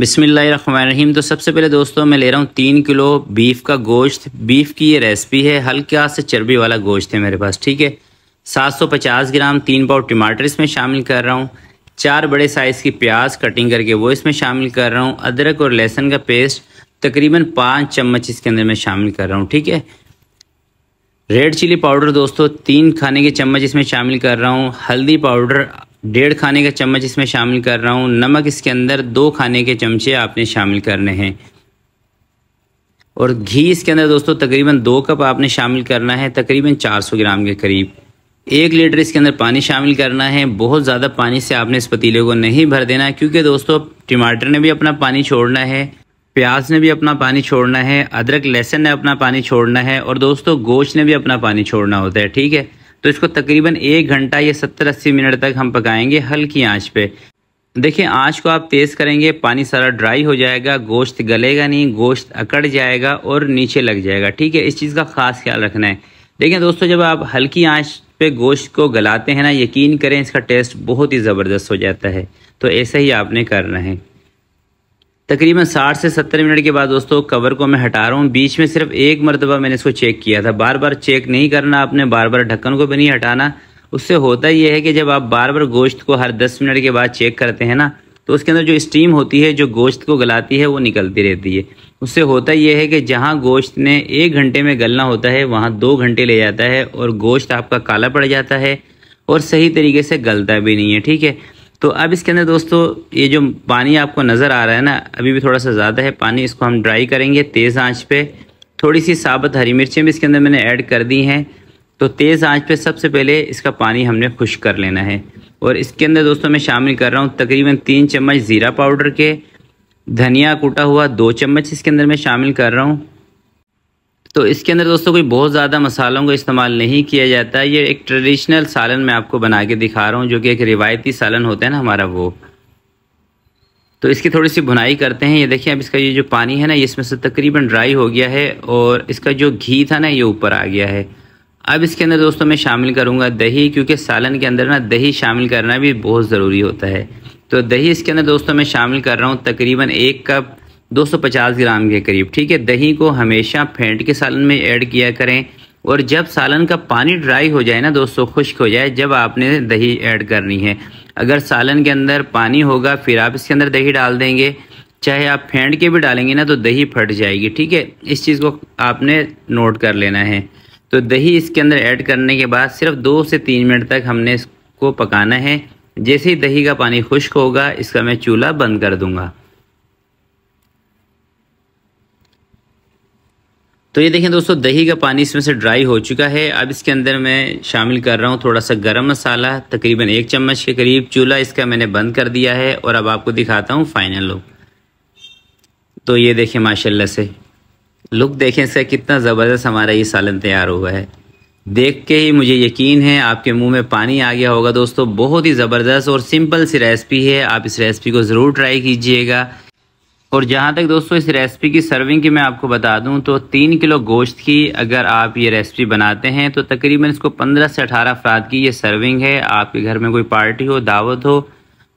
बिसमीम तो सबसे पहले दोस्तों मैं ले रहा हूँ तीन किलो बीफ का गोश्त बीफ की ये रेसिपी है हल्का से चर्बी वाला गोश्त है मेरे पास ठीक है 750 ग्राम तीन पाव टमाटर इसमें शामिल कर रहा हूँ चार बड़े साइज़ की प्याज कटिंग करके वो इसमें शामिल कर रहा हूँ अदरक और लहसुन का पेस्ट तकरीबन पाँच चम्मच इसके अंदर मैं शामिल कर रहा हूँ ठीक है रेड चिली पाउडर दोस्तों तीन खाने के चम्मच इसमें शामिल कर रहा हूँ हल्दी पाउडर डेढ़ खाने का चम्मच इसमें शामिल कर रहा हूँ नमक इसके अंदर दो खाने के चमचे आपने शामिल करने हैं और घी इसके अंदर दोस्तों तकरीबन दो कप आपने शामिल करना है तकरीबन 400 ग्राम के करीब एक लीटर इसके अंदर पानी शामिल करना है बहुत ज़्यादा पानी से आपने इस पतीले को नहीं भर देना क्योंकि दोस्तों टमाटर ने भी अपना पानी छोड़ना है प्याज ने भी अपना पानी छोड़ना है अदरक लहसुन ने अपना पानी छोड़ना है और दोस्तों गोश्त ने भी अपना पानी छोड़ना होता है ठीक है तो इसको तकरीबन एक घंटा या सत्तर अस्सी मिनट तक हम पकाएंगे हल्की आंच पे देखिए आंच को आप तेज़ करेंगे पानी सारा ड्राई हो जाएगा गोश्त गलेगा नहीं गोश्त अकड़ जाएगा और नीचे लग जाएगा ठीक है इस चीज़ का ख़ास ख्याल रखना है देखिए दोस्तों जब आप हल्की आँच पे गोश्त को गलाते हैं ना यकीन करें इसका टेस्ट बहुत ही ज़बरदस्त हो जाता है तो ऐसा ही आपने करना है तकरीबन 60 से 70 मिनट के बाद दोस्तों कवर को मैं हटा रहा हूँ बीच में सिर्फ एक मरतबा मैंने इसको चेक किया था बार बार चेक नहीं करना आपने बार बार ढक्कन को भी नहीं हटाना उससे होता यह है कि जब आप बार बार गोश्त को हर दस मिनट के बाद चेक करते हैं ना तो उसके अंदर जो स्टीम होती है जो गोश्त को गलाती है वो निकलती रहती है उससे होता यह है कि जहाँ गोश्त ने एक घंटे में गलना होता है वहाँ दो घंटे ले जाता है और गोश्त आपका काला पड़ जाता है और सही तरीके से गलता भी नहीं है ठीक है तो अब इसके अंदर दोस्तों ये जो पानी आपको नज़र आ रहा है ना अभी भी थोड़ा सा ज़्यादा है पानी इसको हम ड्राई करेंगे तेज़ आंच पे थोड़ी सी साबत हरी मिर्चें भी इसके अंदर मैंने ऐड कर दी हैं तो तेज़ आंच पे सबसे पहले इसका पानी हमने खुश कर लेना है और इसके अंदर दोस्तों मैं शामिल कर रहा हूँ तकरीबन तीन चम्मच ज़ीरा पाउडर के धनिया कूटा हुआ दो चम्मच इसके अंदर मैं शामिल कर रहा हूँ तो इसके अंदर दोस्तों कोई बहुत ज़्यादा मसालों का इस्तेमाल नहीं किया जाता है ये एक ट्रेडिशनल सालन मैं आपको बना के दिखा रहा हूँ जो कि एक रिवायती सालन होता है ना हमारा वो तो इसकी थोड़ी सी भुनाई करते हैं ये देखिए अब इसका ये जो पानी है ना ये इसमें से तकरीबन ड्राई हो गया है और इसका जो घी था ना ये ऊपर आ गया है अब इसके अंदर दोस्तों मैं शामिल करूँगा दही क्योंकि सालन के अंदर ना दही शामिल करना भी बहुत ज़रूरी होता है तो दही इसके अंदर दोस्तों मैं शामिल कर रहा हूँ तकरीबन एक कप 250 ग्राम के करीब ठीक है दही को हमेशा फेंट के सालन में ऐड किया करें और जब सालन का पानी ड्राई हो जाए ना दोस्तों खुश्क हो जाए जब आपने दही ऐड करनी है अगर सालन के अंदर पानी होगा फिर आप इसके अंदर दही डाल देंगे चाहे आप फेंट के भी डालेंगे ना तो दही फट जाएगी ठीक है इस चीज़ को आपने नोट कर लेना है तो दही इसके अंदर ऐड करने के बाद सिर्फ दो से तीन मिनट तक हमने इसको पकाना है जैसे ही दही का पानी खुश्क होगा इसका मैं चूल्हा बंद कर दूंगा तो ये देखें दोस्तों दही का पानी इसमें से ड्राई हो चुका है अब इसके अंदर मैं शामिल कर रहा हूँ थोड़ा सा गरम मसाला तकरीबन एक चम्मच के करीब चूल्हा इसका मैंने बंद कर दिया है और अब आपको दिखाता हूँ फाइनल लुक तो ये देखें माशाल्लाह से लुक देखें इसका कितना ज़बरदस्त हमारा ये सालन तैयार हुआ है देख के ही मुझे यकीन है आपके मुँह में पानी आ गया होगा दोस्तों बहुत ही ज़बरदस्त और सिंपल सी रेसिपी है आप इस रेसिपी को ज़रूर ट्राई कीजिएगा और जहाँ तक दोस्तों इस रेसिपी की सर्विंग की मैं आपको बता दूँ तो तीन किलो गोश्त की अगर आप ये रेसिपी बनाते हैं तो तकरीबन इसको पंद्रह से अठारह अफराद की ये सर्विंग है आपके घर में कोई पार्टी हो दावत हो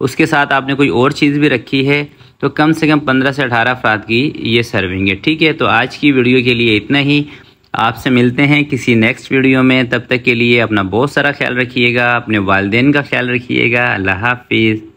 उसके साथ आपने कोई और चीज़ भी रखी है तो कम से कम पंद्रह से अठारह अफराद की ये सर्विंग है ठीक है तो आज की वीडियो के लिए इतना ही आपसे मिलते हैं किसी नेक्स्ट वीडियो में तब तक के लिए अपना बहुत सारा ख्याल रखिएगा अपने वालदेन का ख्याल रखिएगा अल्लाह हाफिज़